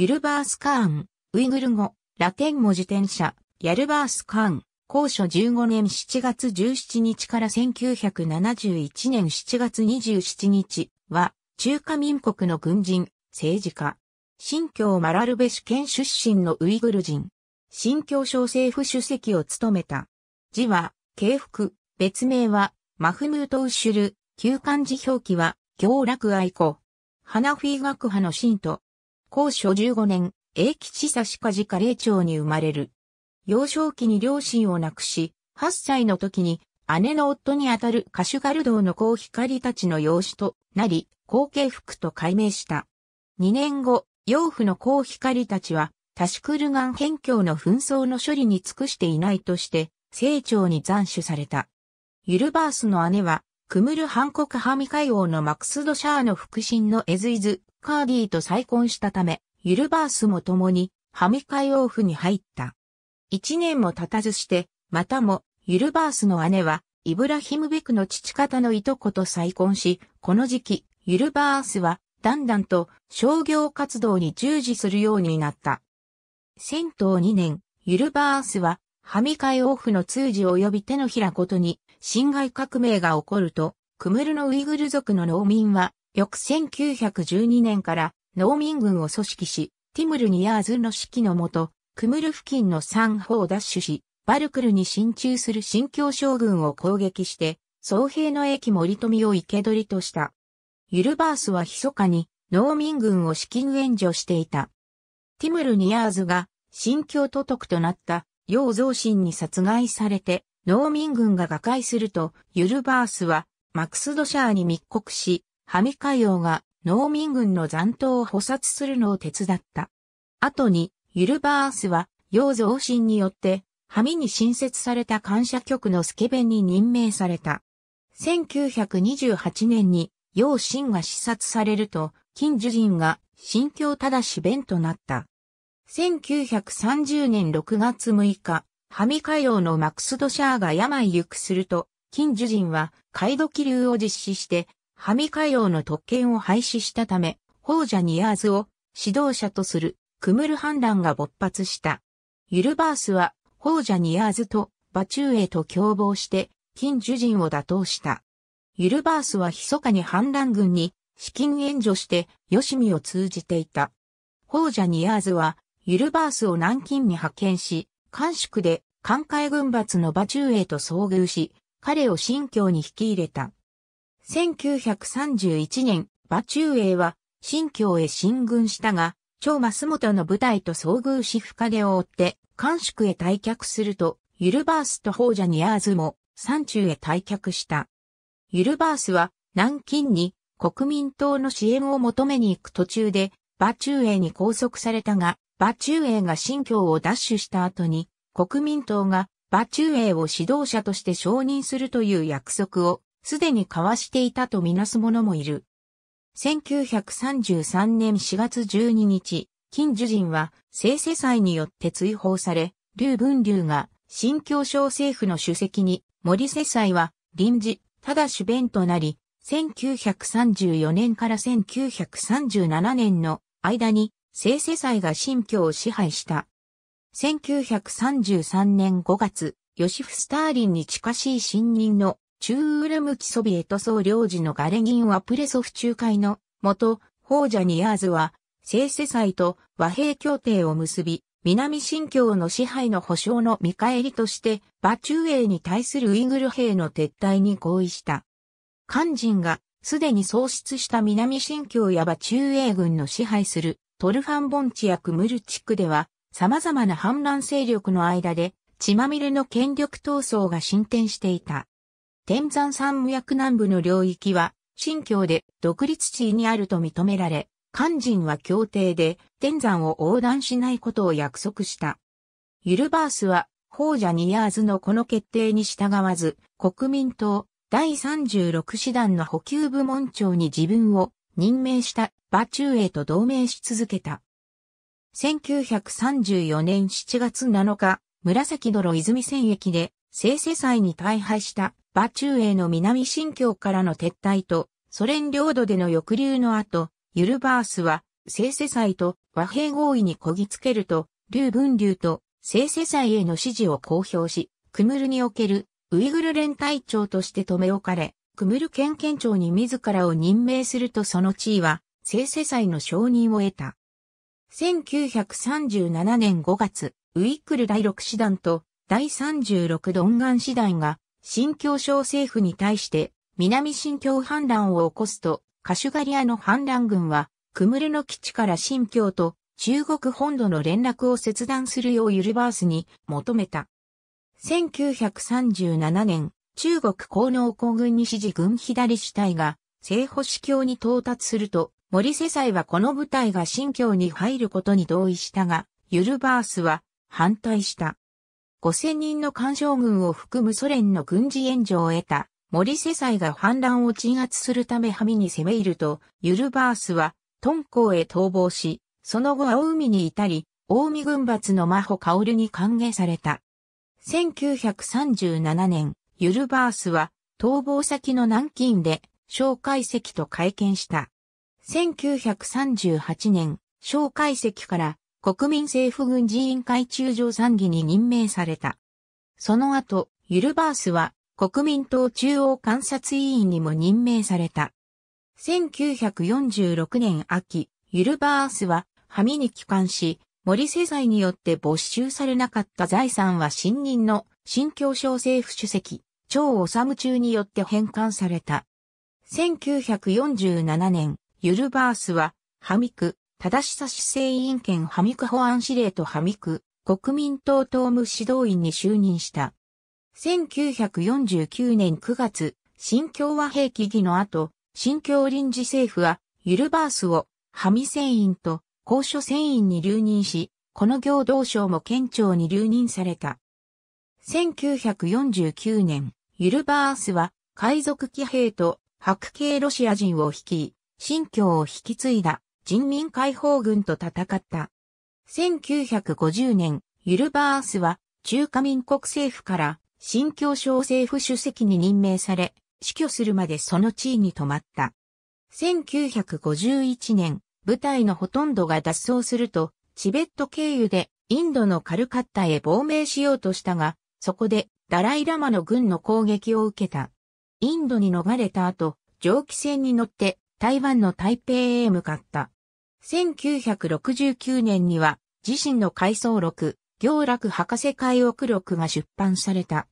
ユルバースカーン、ウイグル語、ラテン語自転車、ヤルバースカーン、高所15年7月17日から1971年7月27日は、中華民国の軍人、政治家。新疆マラルベシ県出身のウイグル人。新疆省政府主席を務めた。字は、慶福、別名は、マフムート・ウシュル、旧漢字表記は、行楽愛子。ハナフィー学派の信徒、高所15年、英吉佐しかじか霊町に生まれる。幼少期に両親を亡くし、8歳の時に姉の夫にあたるカシュガルドの子光たちの養子となり、後継服と改名した。2年後、養父の子光たちは、タシクルガン辺境の紛争の処理に尽くしていないとして、成長に斬首された。ユルバースの姉は、クムルハンコクハミ海王のマクスドシャーの腹心のエズイズカーディと再婚したため、ユルバースも共にハミオーフに入った。一年も経たずして、またもユルバースの姉はイブラヒムベクの父方のいとこと再婚し、この時期、ユルバースはだんだんと商業活動に従事するようになった。戦闘2年、ユルバースは、ハミカイオフの通じ及び手のひらことに、侵害革命が起こると、クムルのウイグル族の農民は、翌1912年から農民軍を組織し、ティムル・ニヤーズの指揮のもと、クムル付近の三方を奪取し、バルクルに進駐する新教将軍を攻撃して、総兵の駅森富を生け捕りとした。ユルバースは密かに農民軍を資金援助していた。ティムル・ニヤーズが新教都督となった楊造神に殺害されて農民軍が瓦解するとユルバースはマクスドシャーに密告しハミカヨウが農民軍の残党を捕殺するのを手伝った。後に、ユルバースは、ヨウ増進によって、ハミに新設された感謝局のスケベンに任命された。1928年に、ヨウ新が視察されると、金樹人が、心境ただし弁となった。1930年6月6日、ハミ海洋のマクスドシャーが病行くすると、金樹人は、カイド気流を実施して、ハミカヨの特権を廃止したため、ジ者ニアーズを指導者とするクムル反乱が勃発した。ユルバースはジ者ニアーズとバチューエと共謀して金樹人を打倒した。ユルバースは密かに反乱軍に資金援助してヨシミを通じていた。ジ者ニアーズはユルバースを南京に派遣し、韓縮で艦海軍閥のバチューエと遭遇し、彼を新疆に引き入れた。1931年、馬中英は、新京へ進軍したが、超松本の部隊と遭遇し深手を追って、官宿へ退却すると、ユルバースと宝者ニアーズも、山中へ退却した。ユルバースは、南京に、国民党の支援を求めに行く途中で、馬中英に拘束されたが、馬中英が新京を奪取した後に、国民党が馬中英を指導者として承認するという約束をすでに交わしていたとみなす者もいる。1933年4月12日、金樹人は、聖世祭によって追放され、劉文劉が、新教省政府の主席に、森世祭は、臨時、ただ主弁となり、1934年から1937年の間に、聖世祭が新教を支配した。1933年5月、ヨシフ・スターリンに近しい新任の中ルムキソビエト総領事のガレギンはプレソフ仲介の元、ジ者ニアーズは、聖世祭と和平協定を結び、南新疆の支配の保障の見返りとして、馬中英に対するウイグル兵の撤退に合意した。肝心が、すでに喪失した南新疆や馬中英軍の支配するトルファンンチやクムル地区では、様々な反乱勢力の間で、血まみれの権力闘争が進展していた。天山山脈南部の領域は、新疆で独立地位にあると認められ、肝心は協定で天山を横断しないことを約束した。ユルバースは、法者ニヤーズのこの決定に従わず、国民党第36師団の補給部門長に自分を任命したュ中エと同盟し続けた。1934年7月7日、紫泥泉戦役で、生世祭に大敗した馬中英の南新疆からの撤退と、ソ連領土での抑留の後、ユルバースは、聖世祭と和平合意にこぎつけると、劉文流と聖世祭への支持を公表し、クムルにおけるウイグル連隊長として留め置かれ、クムル県県庁に自らを任命するとその地位は、聖世祭の承認を得た。1937年5月、ウイックル第6師団と第36ドンガン師団が新疆省政府に対して南新疆反乱を起こすと、カシュガリアの反乱軍は、クムルの基地から新疆と中国本土の連絡を切断するようユルバースに求めた。1937年、中国高能皇軍西次軍左主体が、西保守教に到達すると、森世祭はこの部隊が新疆に入ることに同意したが、ユルバースは反対した。5000人の干渉軍を含むソ連の軍事援助を得た、森世祭が反乱を鎮圧するためミに攻め入ると、ユルバースは、敦煌へ逃亡し、その後青海に至り、大海軍閥の真帆薫に歓迎された。1937年、ユルバースは、逃亡先の南京で、蒋介石と会見した。1938年、蒋介石から国民政府軍人委員会中将参議に任命された。その後、ユルバースは国民党中央監察委員にも任命された。1946年秋、ユルバースは、ハミに帰還し、森世財によって没収されなかった財産は新任の新教省政府主席、張治中によって返還された。1947年、ユルバースは、ハミク、正さ市政委員権ハミク保安司令とハミク国民党党務指導員に就任した。1949年9月、新共和兵器議の後、新共臨時政府は、ユルバースを、ハミ船員と、高所船員に留任し、この行動省も県庁に留任された。1949年、ユルバースは、海賊騎兵と、白系ロシア人を率い、新疆を引き継いだ。人民解放軍と戦った。1950年、ユルバースは中華民国政府から新教省政府主席に任命され、死去するまでその地位に止まった。1951年、部隊のほとんどが脱走すると、チベット経由でインドのカルカッタへ亡命しようとしたが、そこでダライラマの軍の攻撃を受けた。インドに逃れた後、蒸気船に乗って台湾の台北へ向かった。1969年には自身の回想録、行楽博士会憶録が出版された。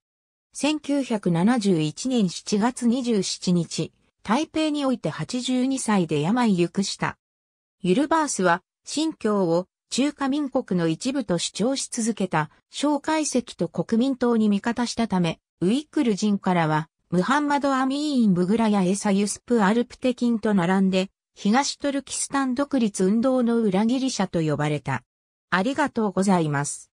1971年7月27日、台北において82歳で病ゆくした。ユルバースは、新教を中華民国の一部と主張し続けた、蒋介石と国民党に味方したため、ウックル人からは、ムハンマド・アミーン・ブグラやエサ・ユスプ・アルプテキンと並んで、東トルキスタン独立運動の裏切り者と呼ばれた。ありがとうございます。